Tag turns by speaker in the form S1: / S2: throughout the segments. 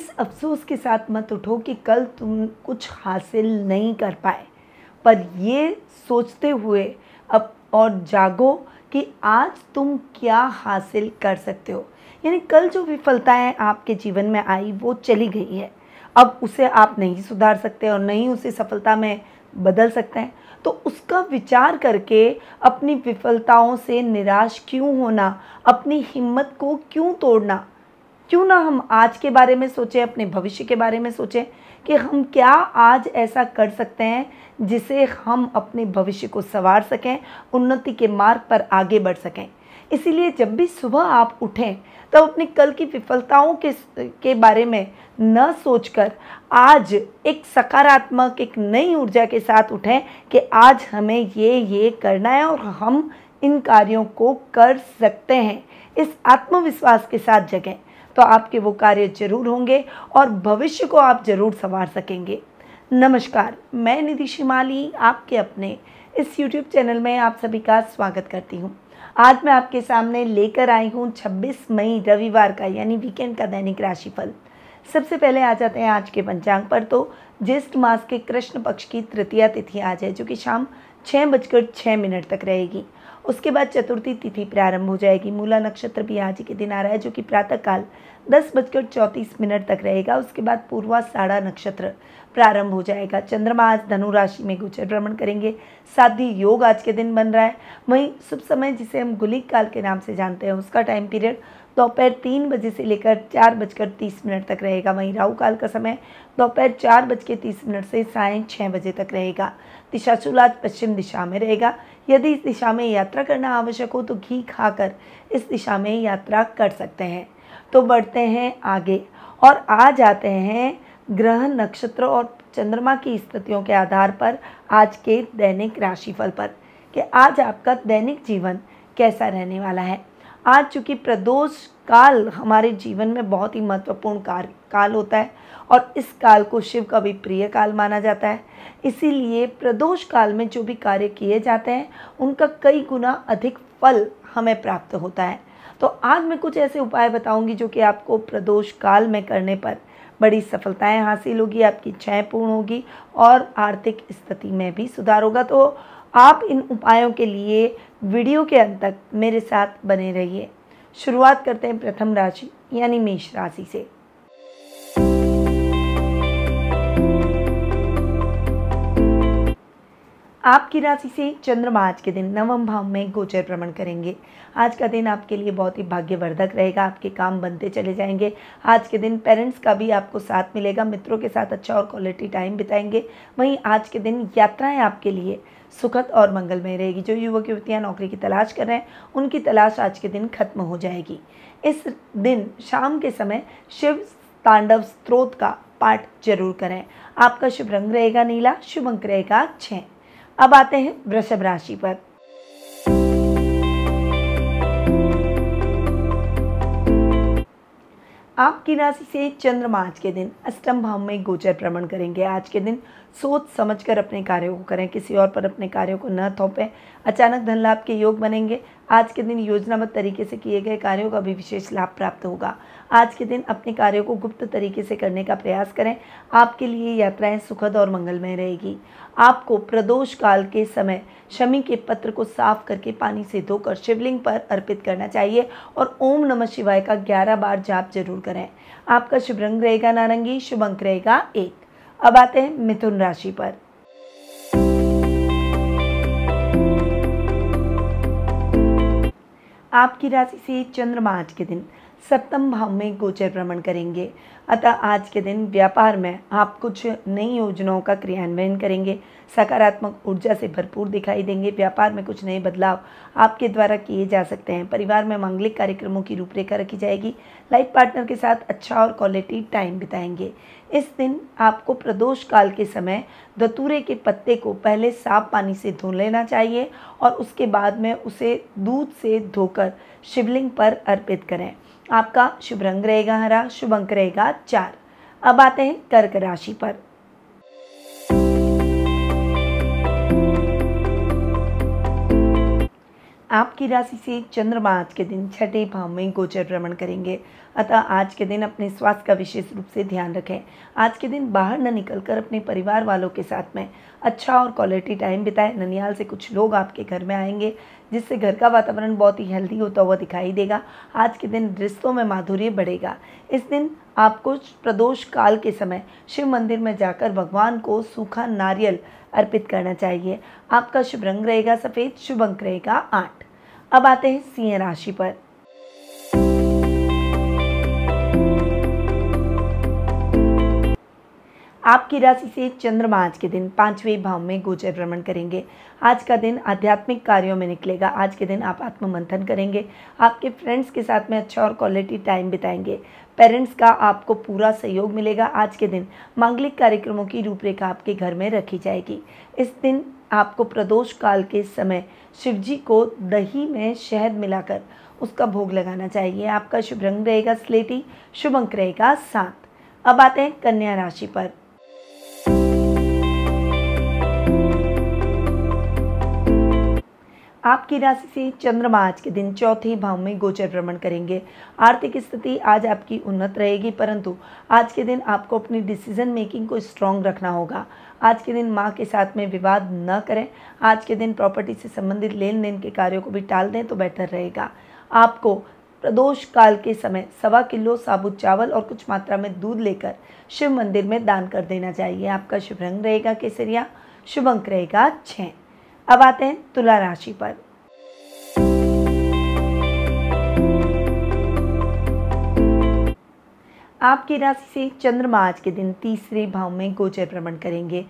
S1: इस अफसोस के साथ मत उठो कि कल तुम कुछ हासिल नहीं कर पाए पर ये सोचते हुए अब और जागो कि आज तुम क्या हासिल कर सकते हो यानी कल जो विफलताएं आपके जीवन में आई वो चली गई है अब उसे आप नहीं सुधार सकते और नहीं उसे सफलता में बदल सकते हैं तो उसका विचार करके अपनी विफलताओं से निराश क्यों होना अपनी हिम्मत को क्यों तोड़ना क्यों ना हम आज के बारे में सोचें अपने भविष्य के बारे में सोचें कि हम क्या आज ऐसा कर सकते हैं जिसे हम अपने भविष्य को संवार सकें उन्नति के मार्ग पर आगे बढ़ सकें इसीलिए जब भी सुबह आप उठें तब तो कल की विफलताओं के के बारे में न सोचकर आज एक सकारात्मक एक नई ऊर्जा के साथ उठें कि आज हमें ये ये करना है और हम इन कार्यों को कर सकते हैं इस आत्मविश्वास के साथ जगें तो आपके वो कार्य जरूर होंगे और भविष्य को आप जरूर संवार सकेंगे नमस्कार मैं निधि शिमाली आपके अपने इस यूट्यूब चैनल में आप सभी का स्वागत करती हूँ आज मैं आपके सामने लेकर आई हूँ 26 मई रविवार का यानी वीकेंड का दैनिक राशिफल सबसे पहले आ जाते हैं आज के पंचांग पर तो ज्येष्ठ मास के कृष्ण पक्ष की तृतीया तिथि आज है जो कि शाम छः बजकर छः मिनट तक रहेगी उसके बाद चतुर्थी तिथि प्रारंभ हो जाएगी मूला नक्षत्र भी आज के दिन आ रहा है जो कि प्रातःकाल दस बजकर चौंतीस मिनट तक रहेगा उसके बाद पूर्वा साढ़ा नक्षत्र प्रारंभ हो जाएगा चंद्रमा आज धनु राशि में गोचर भ्रमण करेंगे साधी योग आज के दिन बन रहा है वहीं शुभ समय जिसे हम गुलिक काल के नाम से जानते हैं उसका टाइम पीरियड दोपहर तीन बजे से लेकर चार बजकर तीस मिनट तक रहेगा वहीं राहु काल का समय दोपहर चार बज के तीस मिनट से साय छः बजे तक रहेगा दिशाशूल आज पश्चिम दिशा में रहेगा यदि इस दिशा में यात्रा करना आवश्यक हो तो घी खाकर इस दिशा में यात्रा कर सकते हैं तो बढ़ते हैं आगे और आ जाते हैं ग्रह नक्षत्र और चंद्रमा की स्थितियों के आधार पर आज के दैनिक राशिफल पर कि आज आपका दैनिक जीवन कैसा रहने वाला है आज चूँकि प्रदोष काल हमारे जीवन में बहुत ही महत्वपूर्ण कार्य काल होता है और इस काल को शिव का भी प्रिय काल माना जाता है इसीलिए प्रदोष काल में जो भी कार्य किए जाते हैं उनका कई गुना अधिक फल हमें प्राप्त होता है तो आज मैं कुछ ऐसे उपाय बताऊंगी जो कि आपको प्रदोष काल में करने पर बड़ी सफलताएं हासिल होगी आपकी इच्छाएँ पूर्ण होगी और आर्थिक स्थिति में भी सुधार होगा तो आप इन उपायों के लिए वीडियो के अंत तक मेरे साथ बने रहिए शुरुआत करते हैं प्रथम राशि यानी मेष राशि से आपकी राशि से चंद्रमा आज के दिन नवम भाव में गोचर भ्रमण करेंगे आज का दिन आपके लिए बहुत ही भाग्यवर्धक रहेगा आपके काम बनते चले जाएंगे आज के दिन पेरेंट्स का भी आपको साथ मिलेगा मित्रों के साथ अच्छा और क्वालिटी टाइम बिताएंगे वहीं आज के दिन यात्राएं आपके लिए सुखद और मंगलमय रहेगी जो युवक युवतियाँ नौकरी की तलाश कर रहे हैं उनकी तलाश आज के दिन खत्म हो जाएगी इस दिन शाम के समय शिव तांडव स्त्रोत का पाठ जरूर करें आपका शुभ रंग रहेगा नीला शुभ अंक रहेगा छः अब आते हैं वृषभ राशि पर आपकी राशि से चंद्रमा आज के दिन अष्टम भाव में गोचर भ्रमण करेंगे आज के दिन सोच समझकर अपने कार्यों को करें किसी और पर अपने कार्यों को न थोपें अचानक धन लाभ के योग बनेंगे आज के दिन योजनाबद्ध तरीके से किए गए कार्यों का भी विशेष लाभ प्राप्त होगा आज के दिन अपने कार्यों को गुप्त तरीके से करने का प्रयास करें आपके लिए यात्राएं सुखद और मंगलमय रहेगी आपको प्रदोष काल के समय शमी के पत्र को साफ करके पानी से धोकर शिवलिंग पर अर्पित करना चाहिए और ओम नमः शिवाय का ग्यारह बार जाप जरूर करें आपका शुभ रंग रहेगा नारंगी शुभ अंक रहेगा एक अब आते हैं मिथुन राशि पर आपकी राशि से चंद्रमा आज के दिन सप्तम भाव में गोचर भ्रमण करेंगे अतः आज के दिन व्यापार में आप कुछ नई योजनाओं का क्रियान्वयन करेंगे सकारात्मक ऊर्जा से भरपूर दिखाई देंगे व्यापार में कुछ नए बदलाव आपके द्वारा किए जा सकते हैं परिवार में मांगलिक कार्यक्रमों की रूपरेखा रखी जाएगी लाइफ पार्टनर के साथ अच्छा और क्वालिटी टाइम बिताएंगे इस दिन आपको प्रदोष काल के समय धतूरे के पत्ते को पहले साफ पानी से धो लेना चाहिए और उसके बाद में उसे दूध से धोकर शिवलिंग पर अर्पित करें आपका शुभ रंग रहेगा हरा शुभ अंक रहेगा चार अब आते हैं कर्क राशि पर आपकी राशि से चंद्रमा आज के दिन छठे भाव में गोचर भ्रमण करेंगे अतः आज के दिन अपने स्वास्थ्य का विशेष रूप से ध्यान रखें आज के दिन बाहर न निकलकर अपने परिवार वालों के साथ में अच्छा और क्वालिटी टाइम बिताएं ननियाल से कुछ लोग आपके घर में आएंगे जिससे घर का वातावरण बहुत ही हेल्दी होता हुआ दिखाई देगा आज के दिन रिश्तों में माधुर्य बढ़ेगा इस दिन आपको प्रदोष काल के समय शिव मंदिर में जाकर भगवान को सूखा नारियल अर्पित करना चाहिए आपका शुभ रंग रहेगा सफ़ेद शुभ अंक रहेगा आठ अब आते हैं सिंह राशि पर आपकी राशि से चंद्रमा आज के दिन पांचवें भाव में गोचर भ्रमण करेंगे आज का दिन आध्यात्मिक कार्यों में निकलेगा आज के दिन आप आत्म मंथन करेंगे आपके फ्रेंड्स के साथ में अच्छा और क्वालिटी टाइम बिताएंगे पेरेंट्स का आपको पूरा सहयोग मिलेगा आज के दिन मांगलिक कार्यक्रमों की रूपरेखा आपके घर में रखी जाएगी इस दिन आपको प्रदोष काल के समय शिव जी को दही में शहद मिलाकर उसका भोग लगाना चाहिए आपका शुभ रंग रहेगा स्लेटी शुभ अंक रहेगा सात अब आते हैं कन्या राशि पर आपकी राशि से चंद्रमा आज के दिन चौथे भाव में गोचर भ्रमण करेंगे आर्थिक स्थिति आज आपकी उन्नत रहेगी परंतु आज के दिन आपको अपनी डिसीजन मेकिंग को स्ट्रांग रखना होगा आज के दिन माँ के साथ में विवाद न करें आज के दिन प्रॉपर्टी से संबंधित लेन देन के कार्यों को भी टाल दें तो बेहतर रहेगा आपको प्रदोष काल के समय सवा किलो साबुत चावल और कुछ मात्रा में दूध लेकर शिव मंदिर में दान कर देना चाहिए आपका शुभ रंग रहेगा केसरिया शुभ अंक रहेगा छः अब आते हैं तुला राशि पर आपकी राशि से चंद्रमा आज के दिन तीसरे भाव में गोचर भ्रमण करेंगे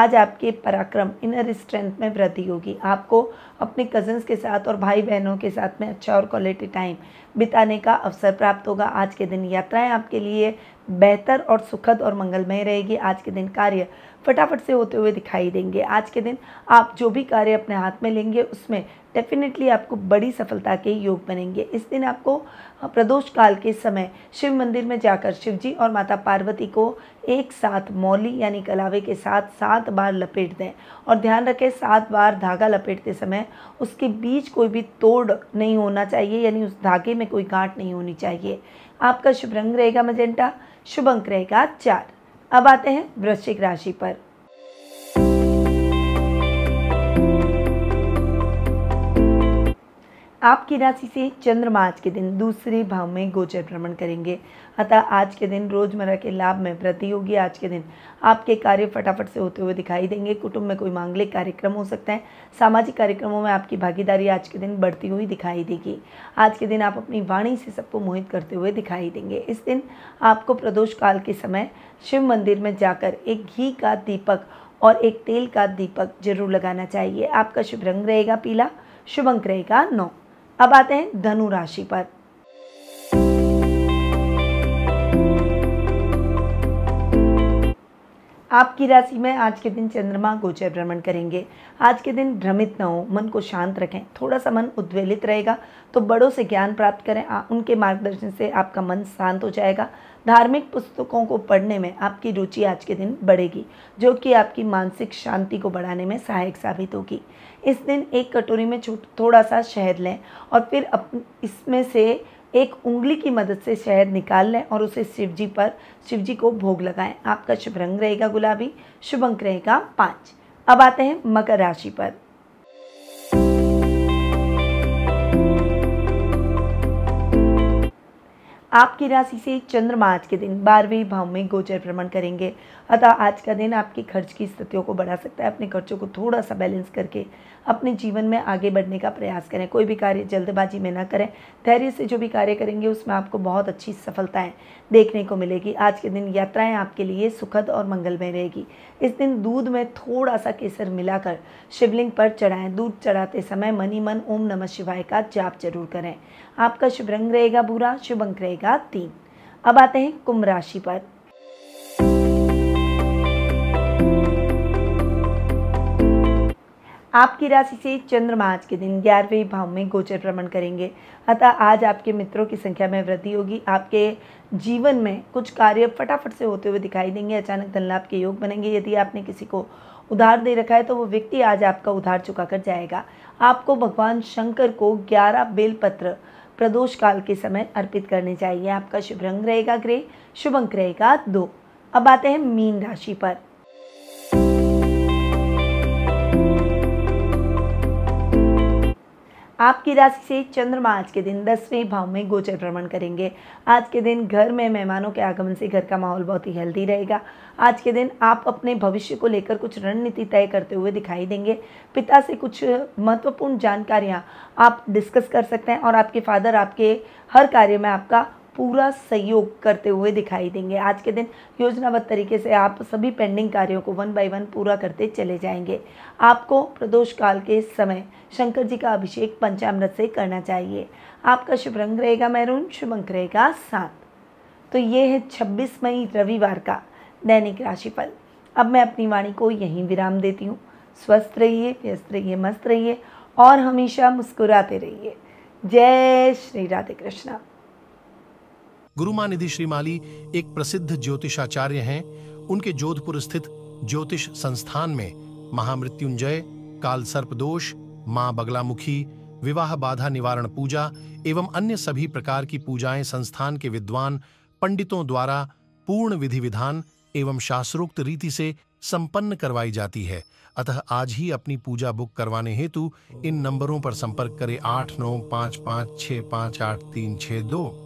S1: आज आपके पराक्रम इनर स्ट्रेंथ में वृद्धि होगी आपको अपने कजन्स के साथ और भाई बहनों के साथ में अच्छा और क्वालिटी टाइम बिताने का अवसर प्राप्त होगा आज के दिन यात्राएं आपके लिए बेहतर और सुखद और मंगलमय रहेगी आज के दिन कार्य फटाफट से होते हुए दिखाई देंगे आज के दिन आप जो भी कार्य अपने हाथ में लेंगे उसमें डेफिनेटली आपको बड़ी सफलता के योग बनेंगे इस दिन आपको प्रदोष काल के समय शिव मंदिर में जाकर शिव जी और माता पार्वती को एक साथ मौली यानी कलावे के साथ सात बार लपेट दें और ध्यान रखें सात बार धागा लपेटते समय उसके बीच कोई भी तोड़ नहीं होना चाहिए यानी उस धागे में कोई गांठ नहीं होनी चाहिए आपका शुभ रंग रहेगा मजेंटा शुभ अंक रहेगा चार अब आते हैं वृश्चिक राशि पर आपकी राशि से चंद्रमा आज के दिन दूसरे भाव में गोचर भ्रमण करेंगे अतः आज के दिन रोजमर्रा के लाभ में वृद्धि होगी आज के दिन आपके कार्य फटाफट से होते हुए दिखाई देंगे कुटुंब में कोई मांगलिक कार्यक्रम हो सकता है सामाजिक कार्यक्रमों में आपकी भागीदारी आज के दिन बढ़ती हुई दिखाई देगी आज के दिन आप अपनी वाणी से सबको मोहित करते हुए दिखाई देंगे इस दिन आपको प्रदोष काल के समय शिव मंदिर में जाकर एक घी का दीपक और एक तेल का दीपक जरूर लगाना चाहिए आपका शुभ रंग रहेगा पीला शुभ अंक रहेगा नौ अब आते हैं धनु राशि पर आपकी राशि में आज के दिन चंद्रमा गोचर भ्रमण करेंगे आज के दिन भ्रमित न हो मन को शांत रखें थोड़ा सा मन उद्वेलित रहेगा तो बड़ों से ज्ञान प्राप्त करें आ, उनके मार्गदर्शन से आपका मन शांत हो जाएगा धार्मिक पुस्तकों को पढ़ने में आपकी रुचि आज के दिन बढ़ेगी जो कि आपकी मानसिक शांति को बढ़ाने में सहायक साबित होगी इस दिन एक कटोरी में थोड़ा सा शहद लें और फिर इसमें से एक उंगली की मदद से शहद निकाल लें और उसे शिव जी पर शिव जी को भोग लगाएं आपका शुभ रंग रहेगा गुलाबी शुभ अंक रहेगा पाँच अब आते हैं मकर राशि पर आपकी राशि से चंद्रमा आज के दिन बारहवें भाव में गोचर भ्रमण करेंगे अतः आज का दिन आपके खर्च की स्थितियों को बढ़ा सकता है अपने खर्चों को थोड़ा सा बैलेंस करके अपने जीवन में आगे बढ़ने का प्रयास करें कोई भी कार्य जल्दबाजी में ना करें धैर्य से जो भी कार्य करेंगे उसमें आपको बहुत अच्छी सफलताएँ देखने को मिलेगी आज के दिन यात्राएं आपके लिए सुखद और मंगलमय रहेगी इस दिन दूध में थोड़ा सा केसर मिलाकर शिवलिंग पर चढ़ाएं दूध चढ़ाते समय मनी मन ओम नमः शिवाय का जाप जरूर करें आपका शुभ रंग रहेगा भूरा शुभ अंक रहेगा तीन अब आते हैं कुंभ राशि पर आपकी राशि से चंद्रमा आज के दिन ग्यारहवें भाव में गोचर भ्रमण करेंगे अतः आज आपके मित्रों की संख्या में वृद्धि होगी आपके जीवन में कुछ कार्य फटाफट से होते हुए दिखाई देंगे अचानक धन लाभ के योग बनेंगे यदि आपने किसी को उधार दे रखा है तो वो व्यक्ति आज आपका उधार चुका कर जाएगा आपको भगवान शंकर को ग्यारह बेलपत्र प्रदोष काल के समय अर्पित करने चाहिए आपका शुभ रंग रहेगा ग्रह शुभ अंक रहेगा दो अब आते हैं मीन राशि पर आपकी राशि से चंद्रमा आज के दिन दसवें भाव में गोचर भ्रमण करेंगे आज के दिन घर में मेहमानों के आगमन से घर का माहौल बहुत ही हेल्दी रहेगा आज के दिन आप अपने भविष्य को लेकर कुछ रणनीति तय करते हुए दिखाई देंगे पिता से कुछ महत्वपूर्ण जानकारियाँ आप डिस्कस कर सकते हैं और आपके फादर आपके हर कार्य में आपका पूरा सहयोग करते हुए दिखाई देंगे आज के दिन योजनाबद्ध तरीके से आप सभी पेंडिंग कार्यों को वन बाय वन पूरा करते चले जाएंगे आपको प्रदोष काल के समय शंकर जी का अभिषेक पंचामृत से करना चाहिए आपका शुभ रंग रहेगा मैरून शुभ अंक रहेगा सात तो ये है छब्बीस मई रविवार का दैनिक राशिफल अब मैं अपनी वाणी को यहीं विराम देती हूँ स्वस्थ रहिए व्यस्त रहिए मस्त रहिए और हमेशा मुस्कुराते रहिए जय श्री राधे कृष्णा गुरुमानिधि श्रीमाली एक प्रसिद्ध ज्योतिषाचार्य हैं उनके जोधपुर स्थित ज्योतिष संस्थान में महामृत्युंजय काल सर्पदोष मां बगलामुखी विवाह बाधा निवारण पूजा एवं अन्य सभी प्रकार की पूजाएं संस्थान के विद्वान पंडितों द्वारा पूर्ण विधि विधान एवं शास्त्रोक्त रीति से संपन्न करवाई जाती है अतः आज ही अपनी पूजा बुक करवाने हेतु इन नंबरों पर संपर्क करें आठ नौ पाँच पाँच छः पाँच आठ तीन छः दो